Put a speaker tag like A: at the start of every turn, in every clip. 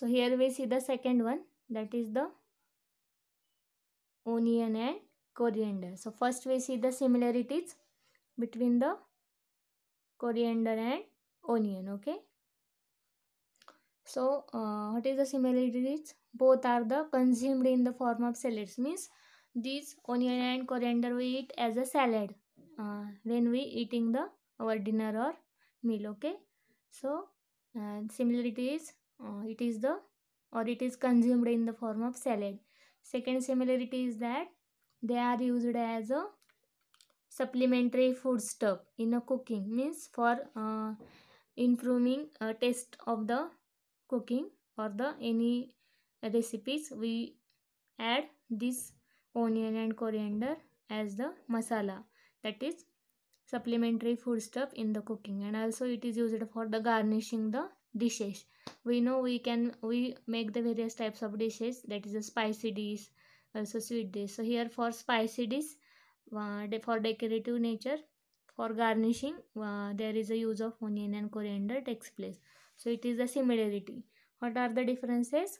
A: So here we see the second one that is the onion and coriander. So first we see the similarities between the coriander and onion okay. So uh, what is the similarities? Both are the consumed in the form of salads means these onion and coriander we eat as a salad uh, when we eating the our dinner or meal okay. So uh, uh, it is the or it is consumed in the form of salad second similarity is that they are used as a supplementary foodstuff in a cooking means for uh, improving uh, taste of the cooking or the any recipes we add this onion and coriander as the masala that is supplementary foodstuff in the cooking and also it is used for the garnishing the dishes we know we can we make the various types of dishes that is a spicy dish also sweet dish so here for spicy dish uh, for decorative nature for garnishing uh, there is a use of onion and coriander takes place so it is a similarity what are the differences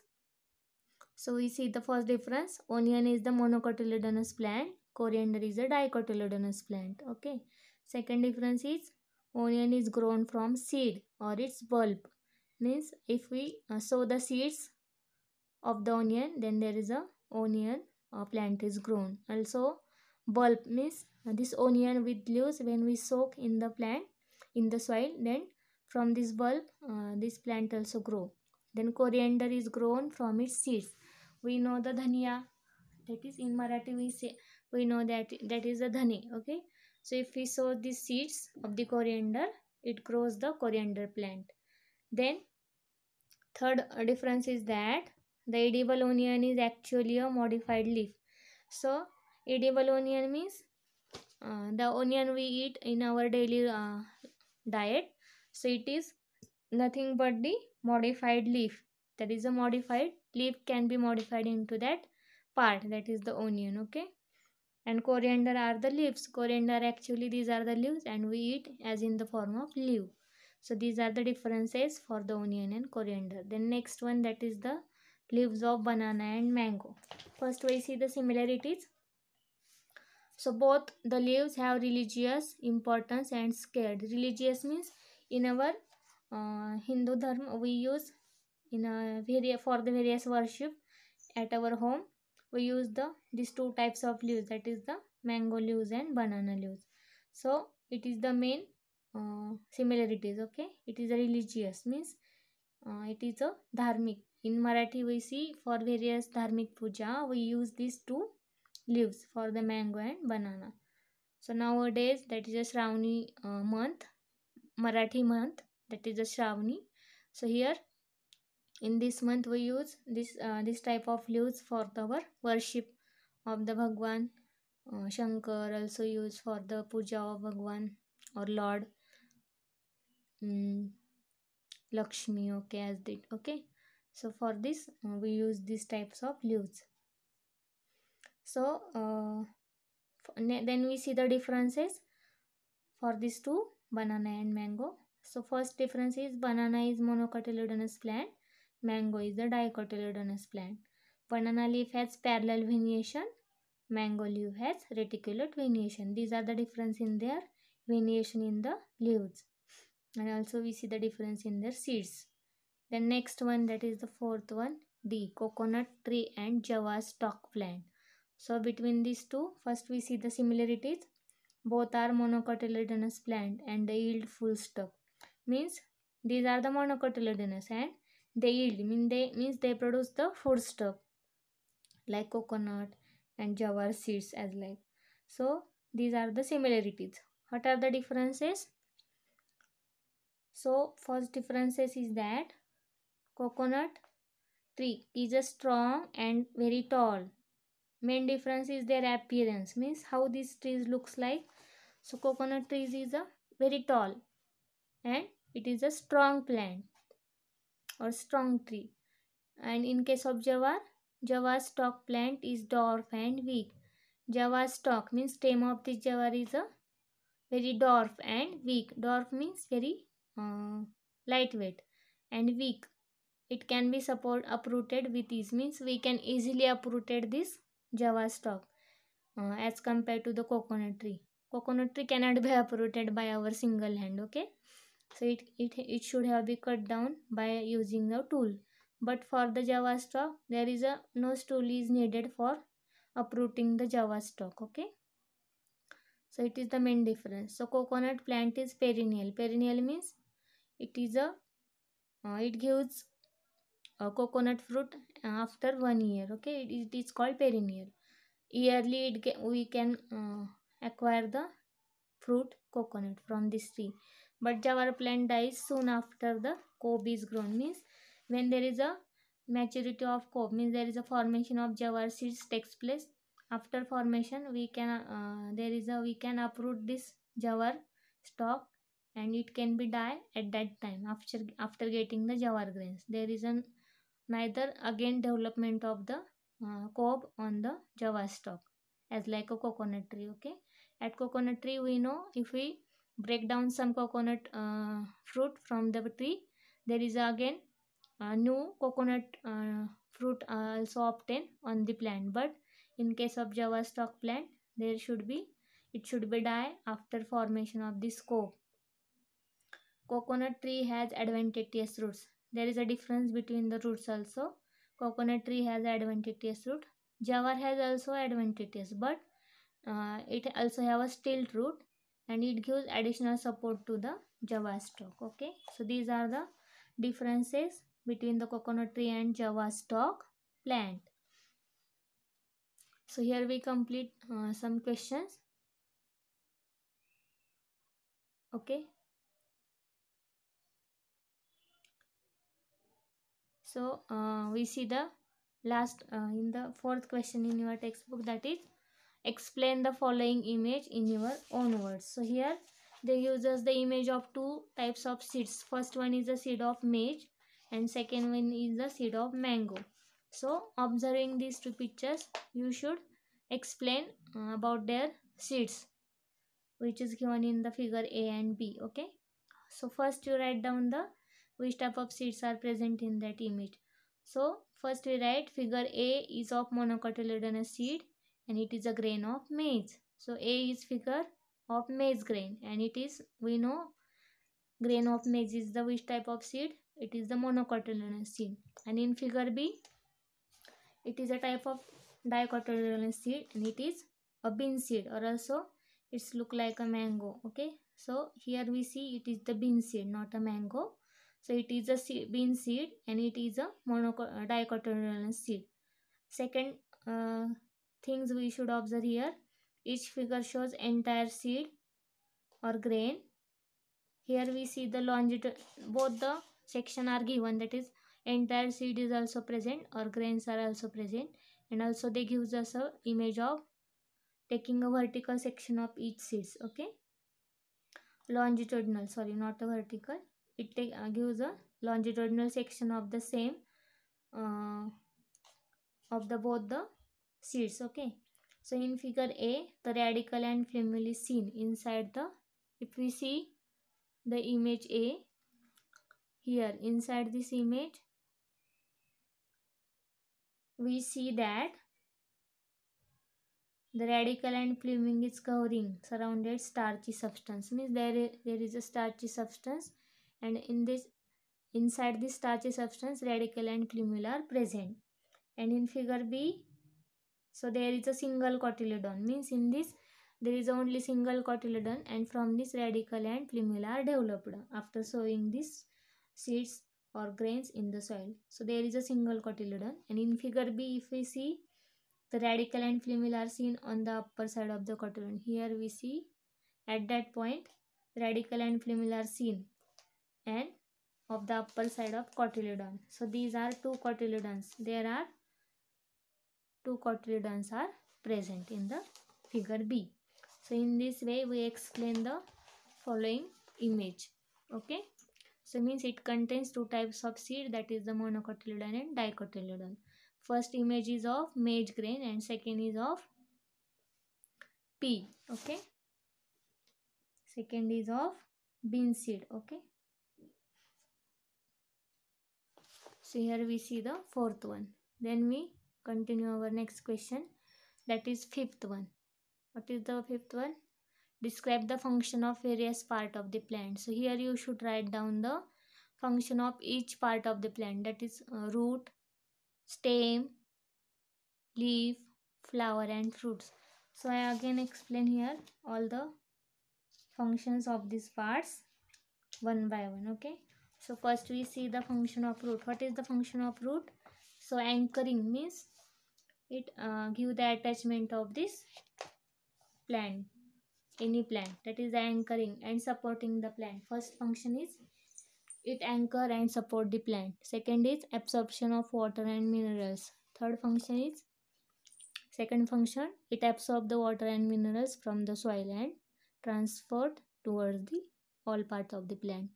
A: so we see the first difference onion is the monocotyledonous plant coriander is a dicotyledonous plant okay second difference is onion is grown from seed or its bulb means if we uh, sow the seeds of the onion then there is a onion uh, plant is grown also bulb means uh, this onion with leaves when we soak in the plant in the soil then from this bulb uh, this plant also grow then coriander is grown from its seeds we know the dhania that is in marathi we say we know that that is the dhani okay so if we sow these seeds of the coriander it grows the coriander plant then third difference is that the edible onion is actually a modified leaf. So edible onion means uh, the onion we eat in our daily uh, diet. So it is nothing but the modified leaf. That is a modified leaf can be modified into that part that is the onion. Okay and coriander are the leaves coriander actually these are the leaves and we eat as in the form of leaf so these are the differences for the onion and coriander then next one that is the leaves of banana and mango first we see the similarities so both the leaves have religious importance and scared religious means in our uh, hindu dharma we use in a various for the various worship at our home we use the these two types of leaves that is the mango leaves and banana leaves so it is the main uh, similarities okay it is a religious means uh, it is a dharmic in marathi we see for various dharmic puja we use these two leaves for the mango and banana so nowadays that is a shravani uh, month marathi month that is a shravani so here in this month we use this uh, this type of leaves for our worship of the bhagwan uh, shankar also used for the puja of bhagwan or lord um, Lakshmi okay as did okay so for this uh, we use these types of leaves so uh, then we see the differences for these two banana and mango so first difference is banana is monocotyledonous plant mango is the dicotyledonous plant banana leaf has parallel venation mango leaf has reticulate venation these are the difference in their venation in the leaves and also we see the difference in their seeds then next one that is the fourth one d coconut tree and java stock plant so between these two first we see the similarities both are monocotyledonous plant and they yield full stock. means these are the monocotyledonous and they yield mean they means they produce the full stock, like coconut and jawar seeds as like so these are the similarities what are the differences so first differences is that coconut tree is a strong and very tall. Main difference is their appearance means how these trees looks like. So coconut trees is a very tall and it is a strong plant or strong tree. And in case of jawar, jawar stalk plant is dwarf and weak. Java stalk means stem of this jawar is a very dwarf and weak. Dwarf means very Hmm. lightweight and weak it can be support uprooted with ease means we can easily uprooted this java stock uh, as compared to the coconut tree coconut tree cannot be uprooted by our single hand okay so it, it it should have be cut down by using a tool but for the java stock there is a no tool is needed for uprooting the java stock okay so it is the main difference so coconut plant is perennial perennial means it is a uh, it gives a coconut fruit after one year okay it is called perennial yearly it can, we can uh, acquire the fruit coconut from this tree but jawar plant dies soon after the cob is grown means when there is a maturity of cob means there is a formation of jawar seeds takes place after formation we can uh, there is a we can uproot this jawar stalk and it can be die at that time after after getting the jawar grains there is an neither again development of the uh, cob on the jawar stalk as like a coconut tree okay at coconut tree we know if we break down some coconut uh, fruit from the tree there is again a new coconut uh, fruit uh, also obtained on the plant but in case of java stock plant there should be it should be die after formation of this cob. Coconut tree has adventitious roots. There is a difference between the roots also. Coconut tree has adventitious root. Jawar has also adventitious but uh, it also have a stilt root and it gives additional support to the java stalk. Okay. So these are the differences between the coconut tree and java stalk plant. So here we complete uh, some questions. Okay. So uh, we see the last uh, in the fourth question in your textbook that is explain the following image in your own words. So here they use us the image of two types of seeds. First one is the seed of maize and second one is the seed of mango. So observing these two pictures you should explain uh, about their seeds which is given in the figure A and B. Okay. So first you write down the which type of seeds are present in that image. So first we write figure A is of monocotyledonous seed and it is a grain of maize. So A is figure of maize grain and it is we know grain of maize is the which type of seed? It is the monocotyledonous seed and in figure B it is a type of dicotyledonous seed and it is a bean seed or also it's look like a mango okay so here we see it is the bean seed not a mango so it is a seed, bean seed and it is a uh, dicotyledonous seed. Second uh, things we should observe here. Each figure shows entire seed or grain. Here we see the longitude, both the section are given that is entire seed is also present or grains are also present and also they gives us a image of taking a vertical section of each seed okay longitudinal sorry not a vertical it uh, gives a longitudinal section of the same uh, of the both the seeds okay so in figure a the radical and flammule is seen inside the if we see the image a here inside this image we see that the radical and pluming is covering surrounded starchy substance means there is, there is a starchy substance and in this inside this starchy substance radical and plumule are present and in figure b so there is a single cotyledon means in this there is only single cotyledon and from this radical and plumule are developed after sowing these seeds or grains in the soil. So there is a single cotyledon and in figure B if we see the radical and plumule are seen on the upper side of the cotyledon. Here we see at that point radical and plumule are seen and of the upper side of cotyledon. So these are two cotyledons. There are two cotyledons are present in the figure B. So in this way we explain the following image. Okay. So means it contains two types of seed that is the monocotyledon and dicotyledon. First image is of maize grain and second is of pea. Okay. Second is of bean seed. Okay. so here we see the fourth one then we continue our next question that is fifth one what is the fifth one describe the function of various part of the plant so here you should write down the function of each part of the plant that is uh, root stem leaf flower and fruits so i again explain here all the functions of these parts one by one okay so first we see the function of root what is the function of root so anchoring means it uh, give the attachment of this plant any plant that is anchoring and supporting the plant first function is it anchor and support the plant second is absorption of water and minerals third function is second function it absorb the water and minerals from the soil and transport towards the all parts of the plant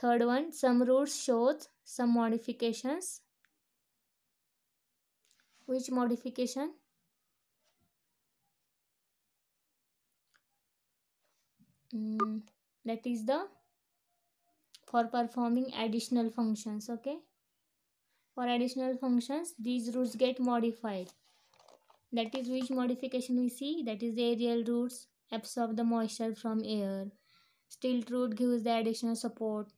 A: third one some roots shows some modifications which modification mm, that is the for performing additional functions okay for additional functions these roots get modified that is which modification we see that is aerial roots absorb the moisture from air stilt root gives the additional support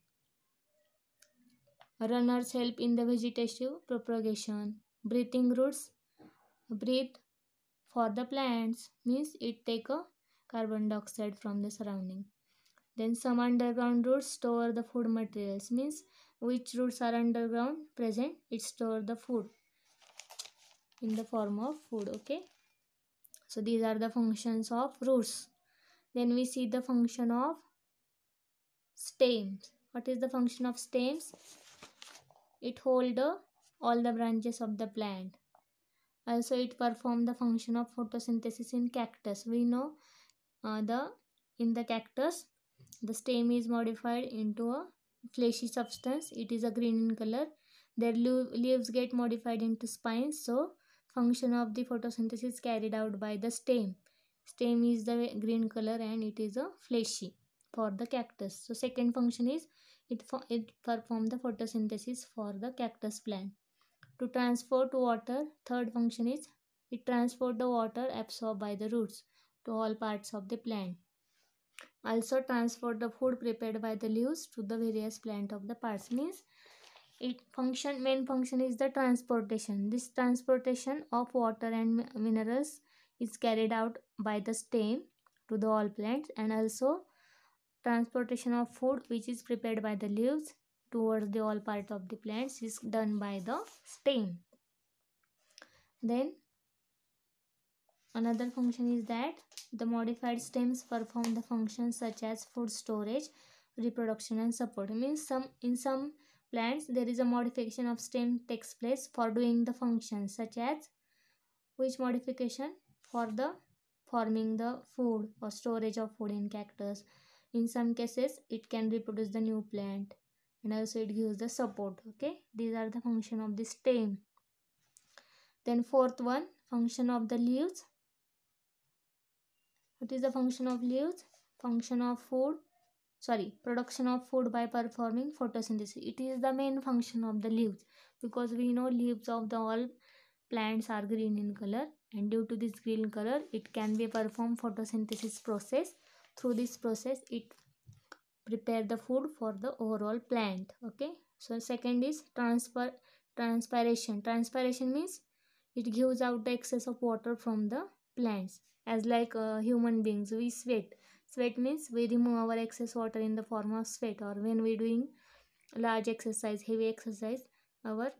A: Runners help in the vegetative propagation. Breathing roots breathe for the plants means it take a carbon dioxide from the surrounding. Then some underground roots store the food materials means which roots are underground present it store the food in the form of food okay. So these are the functions of roots. Then we see the function of stems. What is the function of stems? It hold all the branches of the plant. Also, it perform the function of photosynthesis in cactus. We know uh, the in the cactus, the stem is modified into a fleshy substance. It is a green in color. Their leaves get modified into spines. So, function of the photosynthesis carried out by the stem. Stem is the green color and it is a fleshy for the cactus. So second function is it, it perform the photosynthesis for the cactus plant. To transport water, third function is it transport the water absorbed by the roots to all parts of the plant. Also transport the food prepared by the leaves to the various plant of the parts means it function main function is the transportation. This transportation of water and minerals is carried out by the stem to the all plants and also Transportation of food which is prepared by the leaves towards the all parts of the plants is done by the stem. Then another function is that the modified stems perform the functions such as food storage, reproduction and support. It means some in some plants there is a modification of stem takes place for doing the functions such as which modification for the forming the food or storage of food in cactus in some cases it can reproduce the new plant and also it gives the support okay these are the function of the stem then fourth one function of the leaves what is the function of leaves function of food sorry production of food by performing photosynthesis it is the main function of the leaves because we know leaves of the all plants are green in color and due to this green color it can be perform photosynthesis process through this process it prepare the food for the overall plant okay so second is transfer transpiration transpiration means it gives out the excess of water from the plants as like uh, human beings we sweat sweat means we remove our excess water in the form of sweat or when we doing large exercise heavy exercise our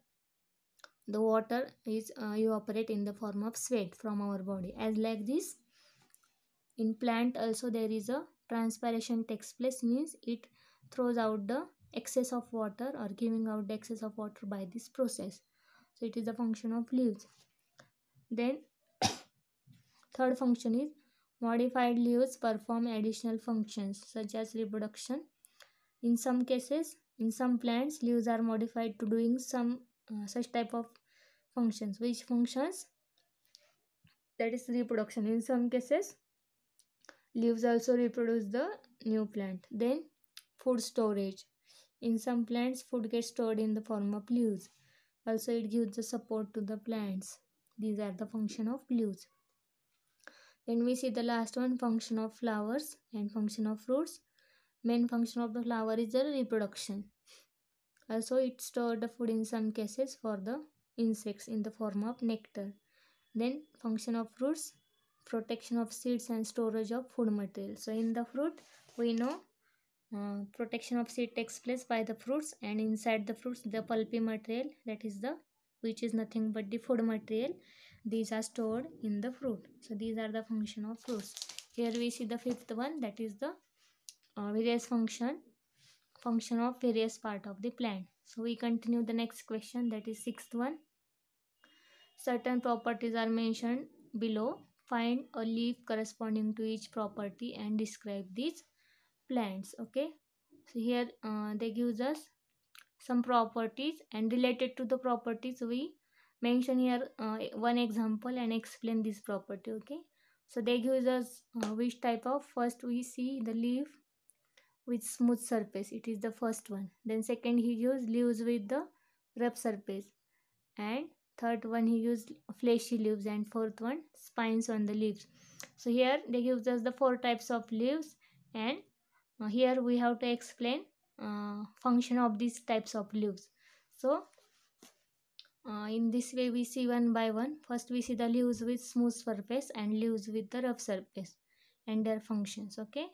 A: the water is uh, evaporate in the form of sweat from our body as like this in plant also there is a transpiration takes place means it throws out the excess of water or giving out the excess of water by this process so it is the function of leaves then third function is modified leaves perform additional functions such as reproduction in some cases in some plants leaves are modified to doing some uh, such type of functions which functions that is reproduction in some cases Leaves also reproduce the new plant. Then food storage. In some plants, food gets stored in the form of leaves. Also, it gives the support to the plants. These are the function of leaves. Then we see the last one, function of flowers and function of fruits. Main function of the flower is the reproduction. Also, it stores the food in some cases for the insects in the form of nectar. Then function of fruits, protection of seeds and storage of food material so in the fruit we know uh, protection of seed takes place by the fruits and inside the fruits the pulpy material that is the which is nothing but the food material these are stored in the fruit so these are the function of fruits here we see the fifth one that is the uh, various function function of various part of the plant so we continue the next question that is sixth one certain properties are mentioned below find a leaf corresponding to each property and describe these plants okay so here uh, they gives us some properties and related to the properties we mention here uh, one example and explain this property okay so they gives us uh, which type of first we see the leaf with smooth surface it is the first one then second he gives leaves with the rough surface and third one he used fleshy leaves and fourth one spines on the leaves so here they gives us the four types of leaves and uh, here we have to explain uh, function of these types of leaves so uh, in this way we see one by one first we see the leaves with smooth surface and leaves with the rough surface and their functions okay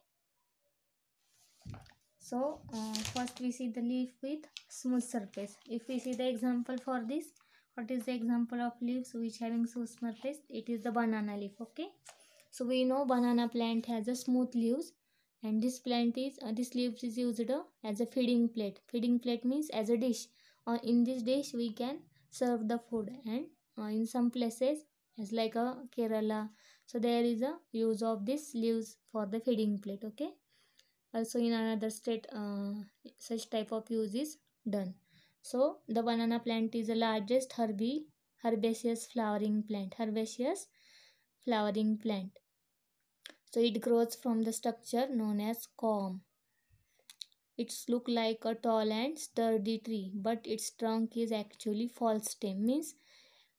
A: so uh, first we see the leaf with smooth surface if we see the example for this what is the example of leaves which having so surface it is the banana leaf okay so we know banana plant has a smooth leaves and this plant is uh, this leaves is used uh, as a feeding plate feeding plate means as a dish or uh, in this dish we can serve the food and uh, in some places as like a kerala so there is a use of this leaves for the feeding plate okay also in another state uh, such type of use is done so the banana plant is the largest herbi herbaceous flowering plant. Herbaceous flowering plant. So it grows from the structure known as corm. It's look like a tall and sturdy tree, but its trunk is actually false stem. Means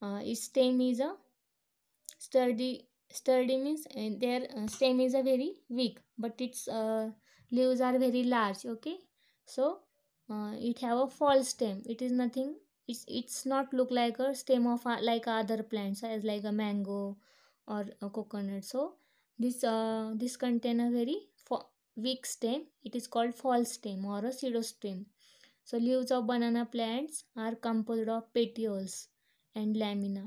A: uh, its stem is a sturdy sturdy means and their uh, stem is a very weak, but its uh, leaves are very large. Okay, so uh, it have a false stem it is nothing it's it's not look like a stem of uh, like other plants as like a mango or a coconut so this uh, this contain a very weak stem it is called false stem or a pseudo stem. so leaves of banana plants are composed of petioles and lamina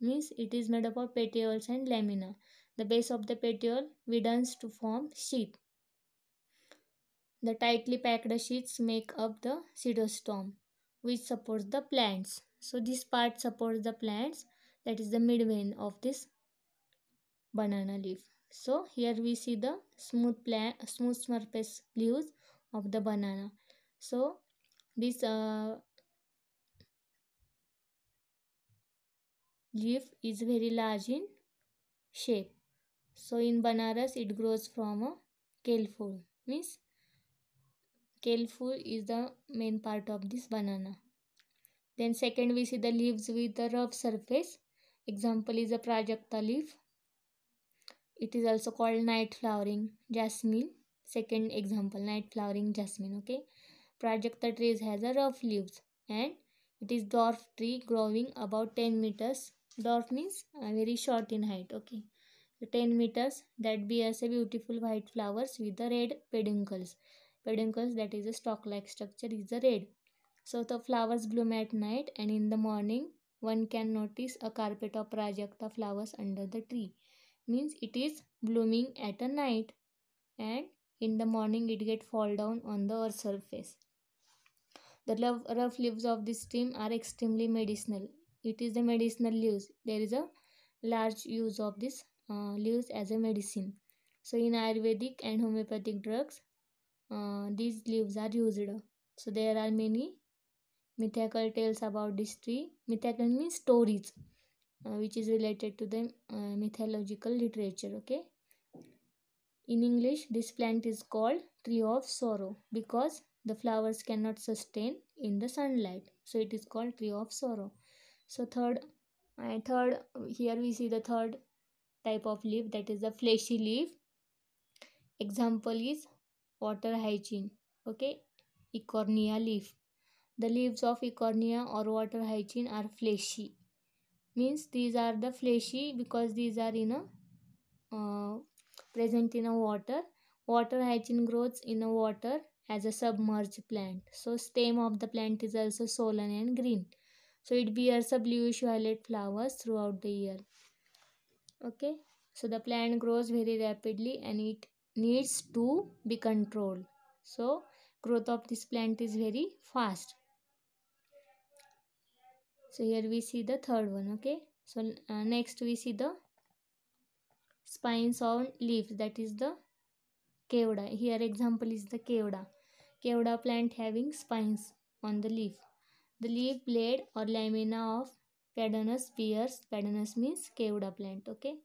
A: means it is made up of petioles and lamina the base of the petiole widens to form sheath the tightly packed sheets make up the pseudostome, which supports the plants. So this part supports the plants that is the mid vein of this banana leaf. So here we see the smooth plant, smooth surface leaves of the banana. So this uh, leaf is very large in shape. So in Banaras it grows from a kale means scaleful is the main part of this banana. Then second we see the leaves with the rough surface. Example is a Prajakta leaf. It is also called night flowering jasmine. Second example night flowering jasmine. Okay. Prajakta trees has a rough leaves and it is dwarf tree growing about 10 meters. Dwarf means uh, very short in height. Okay. So 10 meters that bears a beautiful white flowers with the red peduncles peduncles that is a stalk like structure is the red. So the flowers bloom at night and in the morning one can notice a carpet of rajakta flowers under the tree. Means it is blooming at a night and in the morning it get fall down on the earth surface. The rough leaves of this stem are extremely medicinal. It is the medicinal leaves. There is a large use of this uh, leaves as a medicine. So in Ayurvedic and homeopathic drugs, uh, these leaves are used so there are many mythical tales about this tree mythical means stories uh, which is related to the uh, mythological literature okay in english this plant is called tree of sorrow because the flowers cannot sustain in the sunlight so it is called tree of sorrow so third uh, third here we see the third type of leaf that is the fleshy leaf example is water hygiene okay ecornia leaf the leaves of ecornia or water hygiene are fleshy means these are the fleshy because these are in a uh, present in a water water hygiene grows in a water as a submerged plant so stem of the plant is also swollen and green so it bears a bluish violet flowers throughout the year okay so the plant grows very rapidly and it needs to be controlled so growth of this plant is very fast so here we see the third one okay so uh, next we see the spines on leaves that is the caveda here example is the caveda caveda plant having spines on the leaf the leaf blade or lamina of Cadanus bears Cadanus means caveda plant. Okay.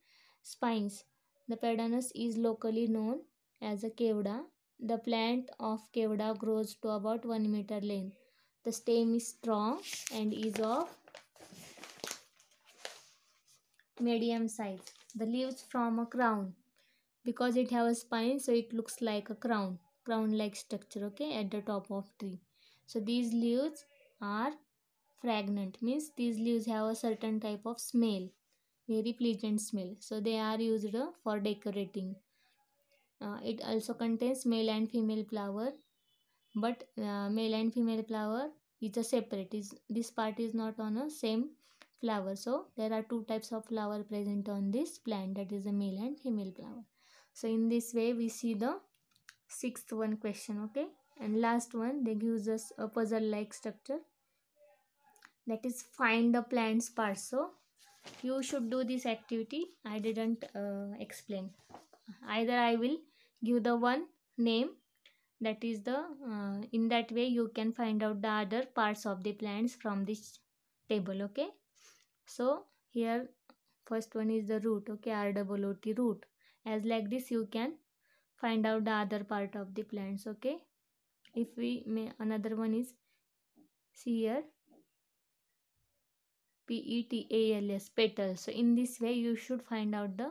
A: Spines. The pedanus is locally known as a kevda. The plant of kevda grows to about 1 meter length. The stem is strong and is of medium size. The leaves form a crown. Because it has a spine, so it looks like a crown. Crown-like structure, okay, at the top of tree. So these leaves are fragrant, means these leaves have a certain type of smell very pleasant smell so they are used for decorating uh, it also contains male and female flower but uh, male and female flower is a separate is this part is not on a same flower so there are two types of flower present on this plant that is a male and female flower so in this way we see the sixth one question okay and last one they gives us a puzzle like structure that is find the plant's part so you should do this activity i didn't uh, explain either i will give the one name that is the uh, in that way you can find out the other parts of the plants from this table okay so here first one is the root okay r double o t root as like this you can find out the other part of the plants okay if we may another one is see here p-e-t-a-l-s petals so in this way you should find out the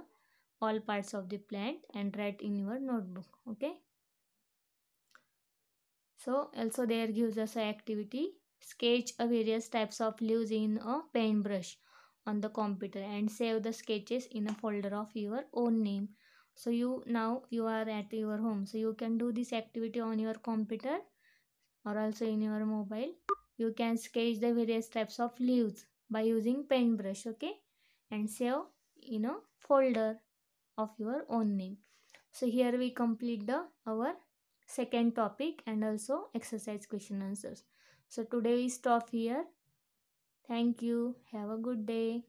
A: all parts of the plant and write in your notebook okay so also there gives us an activity sketch a various types of leaves in a paintbrush on the computer and save the sketches in a folder of your own name so you now you are at your home so you can do this activity on your computer or also in your mobile you can sketch the various types of leaves by using paintbrush okay and save in a folder of your own name so here we complete the our second topic and also exercise question answers so today we stop here thank you have a good day